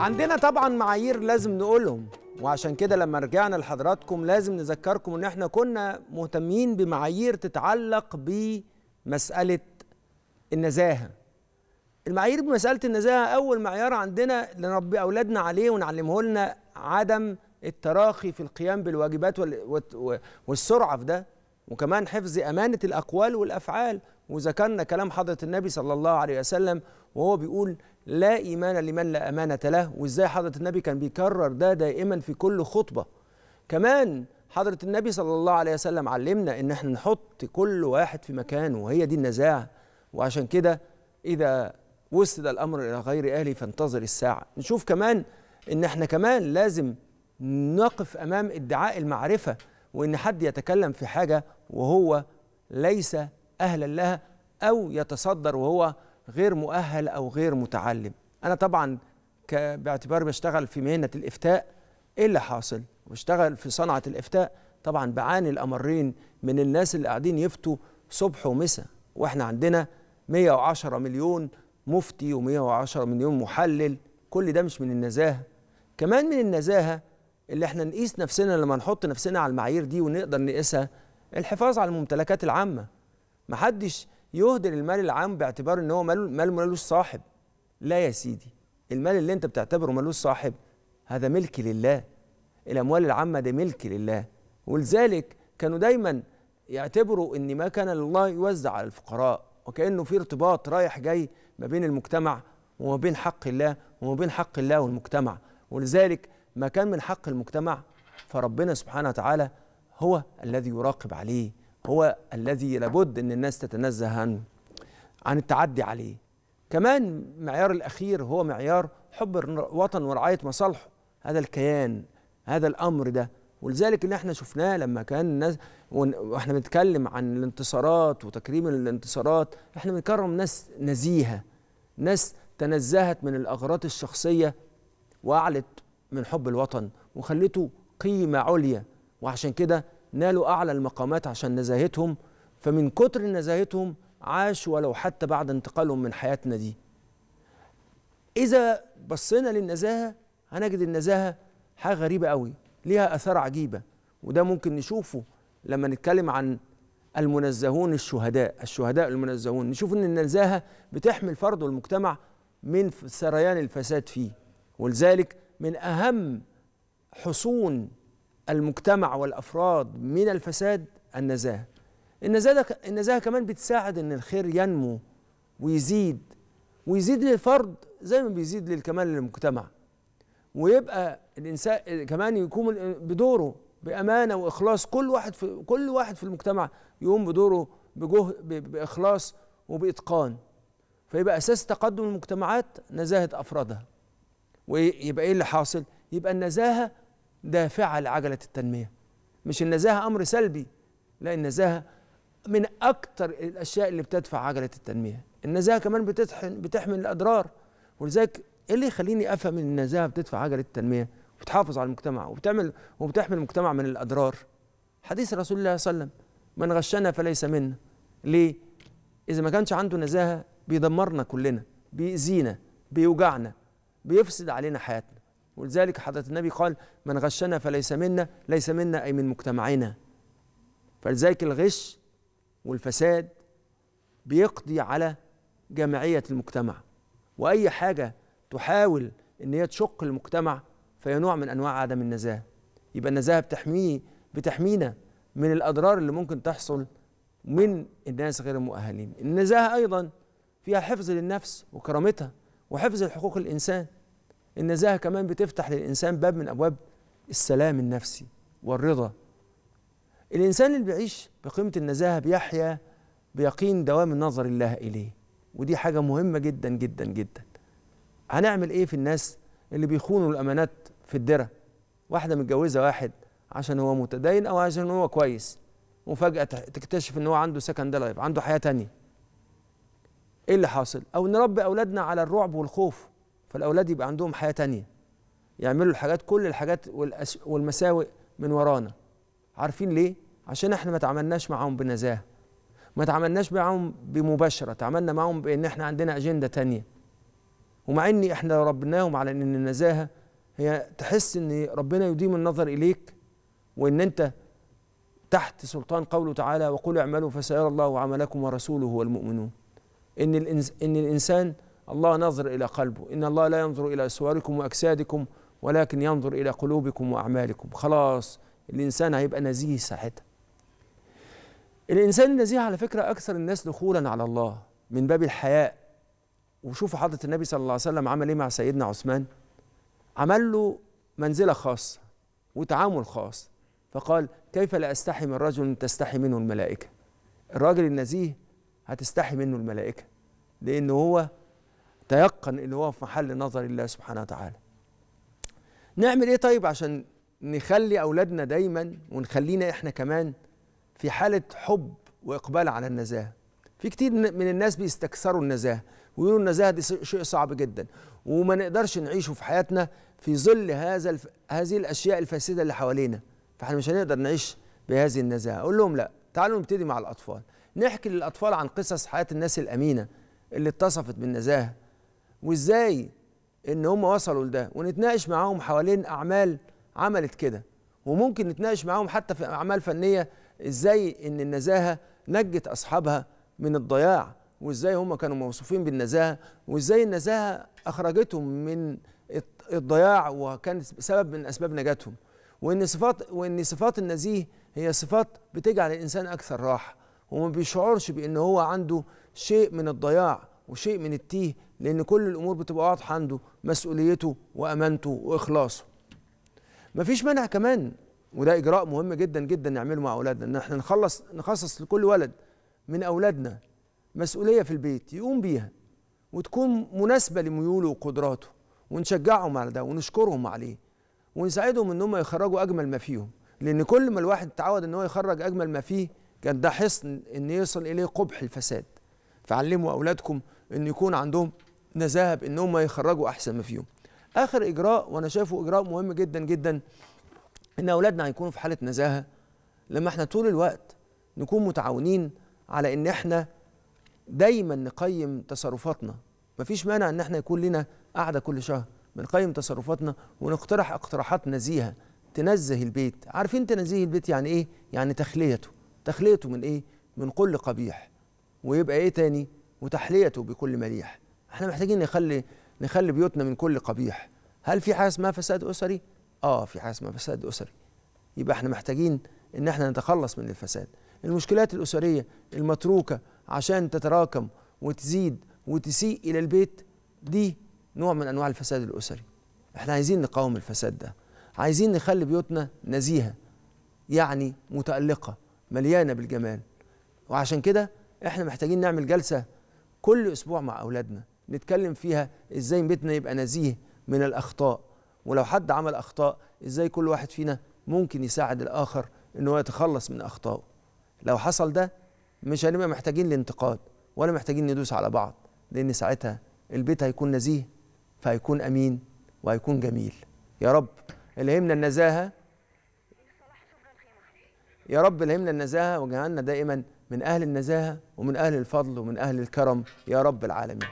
عندنا طبعا معايير لازم نقولهم وعشان كده لما رجعنا لحضراتكم لازم نذكركم ان احنا كنا مهتمين بمعايير تتعلق بمساله النزاهه المعايير بمساله النزاهه اول معيار عندنا لنربي اولادنا عليه ونعلمه لنا عدم التراخي في القيام بالواجبات والسرعه في ده وكمان حفظ امانه الاقوال والافعال وذكرنا كلام حضره النبي صلى الله عليه وسلم وهو بيقول لا إيمان لمن لا أمانة له وإزاي حضرة النبي كان بيكرر ده دائما في كل خطبة كمان حضرة النبي صلى الله عليه وسلم علمنا إن احنا نحط كل واحد في مكانه وهي دي النزاعة وعشان كده إذا وسد الأمر إلى غير أهله فانتظر الساعة نشوف كمان إن احنا كمان لازم نقف أمام ادعاء المعرفة وإن حد يتكلم في حاجة وهو ليس أهلا لها أو يتصدر وهو غير مؤهل او غير متعلم انا طبعا باعتبار بشتغل في مهنه الافتاء ايه اللي حاصل بشتغل في صنعه الافتاء طبعا بعاني الامرين من الناس اللي قاعدين يفتوا صبح ومساء واحنا عندنا 110 مليون مفتي و110 مليون محلل كل ده مش من النزاهه كمان من النزاهه اللي احنا نقيس نفسنا لما نحط نفسنا على المعايير دي ونقدر نقيسها الحفاظ على الممتلكات العامه محدش يهدر المال العام باعتبار ان هو مال مالوش ملوش صاحب لا يا سيدي المال اللي انت بتعتبره ملوش صاحب هذا ملك لله الاموال العامه دي ملك لله ولذلك كانوا دايما يعتبروا ان ما كان لله يوزع على الفقراء وكانه في ارتباط رايح جاي ما بين المجتمع وما بين حق الله وما بين حق الله والمجتمع ولذلك ما كان من حق المجتمع فربنا سبحانه وتعالى هو الذي يراقب عليه هو الذي لابد ان الناس تتنزه عنه عن التعدي عليه كمان معيار الاخير هو معيار حب الوطن ورعايه مصالحه هذا الكيان هذا الامر ده ولذلك اللي احنا شفناه لما كان الناس واحنا بنتكلم عن الانتصارات وتكريم الانتصارات احنا بنكرم ناس نزيهه ناس تنزهت من الاغراض الشخصيه واعلت من حب الوطن وخلته قيمه عليا وعشان كده نالوا أعلى المقامات عشان نزاهتهم فمن كتر نزاهتهم عاشوا ولو حتى بعد انتقالهم من حياتنا دي إذا بصينا للنزاهة هنجد النزاهة حاجة غريبة قوي ليها آثار عجيبة وده ممكن نشوفه لما نتكلم عن المنزهون الشهداء الشهداء المنزهون نشوف ان النزاهة بتحمي الفرد والمجتمع من سريان الفساد فيه ولذلك من أهم حصون المجتمع والافراد من الفساد النزاهه النزاهه النزاهه كمان بتساعد ان الخير ينمو ويزيد ويزيد للفرد زي ما بيزيد للكمال للمجتمع ويبقى الانسان كمان يقوم بدوره بامانه واخلاص كل واحد في كل واحد في المجتمع يقوم بدوره بجهد باخلاص وباتقان فيبقى اساس تقدم المجتمعات نزاهه افرادها ويبقى ايه اللي حاصل يبقى النزاهه دافعة لعجلة التنمية مش النزاهة أمر سلبي لا النزاهة من أكتر الأشياء اللي بتدفع عجلة التنمية النزاهة كمان بتتحن بتحمل الأضرار ولذلك إيه اللي يخليني أفهم إن النزاهة بتدفع عجلة التنمية وبتحافظ على المجتمع وبتعمل وبتحمل المجتمع من الأضرار حديث رسول الله صلى الله عليه وسلم من غشنا فليس منا ليه؟ إذا ما كانش عنده نزاهة بيدمرنا كلنا بيأذينا بيوجعنا بيفسد علينا حياتنا ولذلك حضرة النبي قال من غشنا فليس منا ليس منا أي من مجتمعنا فلذلك الغش والفساد بيقضي على جمعية المجتمع وأي حاجة تحاول إن هي تشق المجتمع فهي نوع من أنواع عدم النزاهة يبقى النزاهة بتحميه بتحمينا من الأضرار اللي ممكن تحصل من الناس غير المؤهلين النزاهة أيضا فيها حفظ للنفس وكرامتها وحفظ لحقوق الإنسان النزاهة كمان بتفتح للإنسان باب من أبواب السلام النفسي والرضا الإنسان اللي بيعيش بقيمة النزاهة بيحيا بيقين دوام النظر الله إليه ودي حاجة مهمة جدا جدا جدا هنعمل إيه في الناس اللي بيخونوا الأمانات في الدرة واحدة متجوزة واحد عشان هو متدين أو عشان هو كويس وفجأة تكتشف إن هو عنده سكند لايف عنده حياة تانية إيه اللي حاصل؟ أو نربي أولادنا على الرعب والخوف فالاولاد يبقى عندهم حياه تانية يعملوا الحاجات كل الحاجات والمساوئ من ورانا عارفين ليه عشان احنا ما تعاملناش معاهم بنزاهه ما تعاملناش معاهم بمباشره تعاملنا معاهم بان احنا عندنا اجنده تانية ومع ان احنا ربناهم على ان النزاهه هي تحس ان ربنا يديم النظر اليك وان انت تحت سلطان قوله تعالى وقل اعملوا فسيرى الله عملكم ورسوله والمؤمنون ان ان الانسان الله ناظر إلى قلبه إن الله لا ينظر إلى صوركم وأجسادكم ولكن ينظر إلى قلوبكم وأعمالكم خلاص الإنسان هيبقى نزيه ساعتها الإنسان النزيه على فكرة أكثر الناس دخولا على الله من باب الحياء وشوفوا حضرة النبي صلى الله عليه وسلم عمل إيه مع سيدنا عثمان عمل له منزلة خاصة وتعامل خاص فقال كيف لا أستحي من رجل تستحي منه الملائكة الراجل النزيه هتستحي منه الملائكة لأنه هو تيقن ان هو في محل نظر الله سبحانه وتعالى نعمل ايه طيب عشان نخلي اولادنا دايما ونخلينا احنا كمان في حاله حب واقبال على النزاهه في كتير من الناس بيستكثروا النزاهه ويقولوا النزاهه دي شيء صعب جدا وما نقدرش نعيشه في حياتنا في ظل هذا الف... هذه الاشياء الفاسده اللي حوالينا فاحنا مش هنقدر نعيش بهذه النزاهه اقول لهم لا تعالوا نبتدي مع الاطفال نحكي للاطفال عن قصص حياه الناس الامينه اللي اتصفت بالنزاهه وازاي ان هم وصلوا لده ونتناقش معاهم حوالين اعمال عملت كده وممكن نتناقش معاهم حتى في اعمال فنيه ازاي ان النزاهه نجت اصحابها من الضياع وازاي هم كانوا موصوفين بالنزاهه وازاي النزاهه اخرجتهم من الضياع وكانت سبب من اسباب نجاتهم وان صفات وان صفات النزيه هي صفات بتجعل الانسان اكثر راحه وما بيشعرش بان هو عنده شيء من الضياع وشيء من التيه لأن كل الأمور بتبقى واضحة عنده مسؤوليته وأمانته وإخلاصه مفيش مانع كمان وده إجراء مهم جدا جدا نعمله مع أولادنا إن إحنا نخلص نخصص لكل ولد من أولادنا مسؤولية في البيت يقوم بيها وتكون مناسبة لميوله وقدراته ونشجعهم على ده ونشكرهم عليه ونساعدهم إن هم يخرجوا أجمل ما فيهم لأن كل ما الواحد اتعود إن هو يخرج أجمل ما فيه كان ده حصن إن يصل إليه قبح الفساد فعلموا أولادكم إن يكون عندهم نزاهه بان هم يخرجوا احسن ما فيهم اخر اجراء وانا شايفه اجراء مهم جدا جدا ان اولادنا هيكونوا في حاله نزاهه لما احنا طول الوقت نكون متعاونين على ان احنا دايما نقيم تصرفاتنا مفيش مانع ان احنا يكون لنا قاعده كل شهر بنقيم تصرفاتنا ونقترح اقتراحات نزيهه تنزه البيت عارفين تنزيه البيت يعني ايه يعني تخليته تخليته من ايه من كل قبيح ويبقى ايه تاني وتحليته بكل مليح احنا محتاجين نخلي نخلي بيوتنا من كل قبيح هل في حاجه اسمها فساد اسري اه في حاجه اسمها فساد اسري يبقى احنا محتاجين ان احنا نتخلص من الفساد المشكلات الاسريه المتروكه عشان تتراكم وتزيد وتسيء الى البيت دي نوع من انواع الفساد الاسري احنا عايزين نقاوم الفساد ده عايزين نخلي بيوتنا نزيهه يعني متالقه مليانه بالجمال وعشان كده احنا محتاجين نعمل جلسه كل اسبوع مع اولادنا نتكلم فيها ازاي بيتنا يبقى نزيه من الاخطاء ولو حد عمل اخطاء ازاي كل واحد فينا ممكن يساعد الاخر ان هو يتخلص من اخطائه لو حصل ده مش هنبقى محتاجين لانتقاد ولا محتاجين ندوس على بعض لان ساعتها البيت هيكون نزيه فهيكون امين وهيكون جميل يا رب الهمنا النزاهه يا رب الهمنا النزاهه واجعلنا دائما من اهل النزاهه ومن اهل الفضل ومن اهل الكرم يا رب العالمين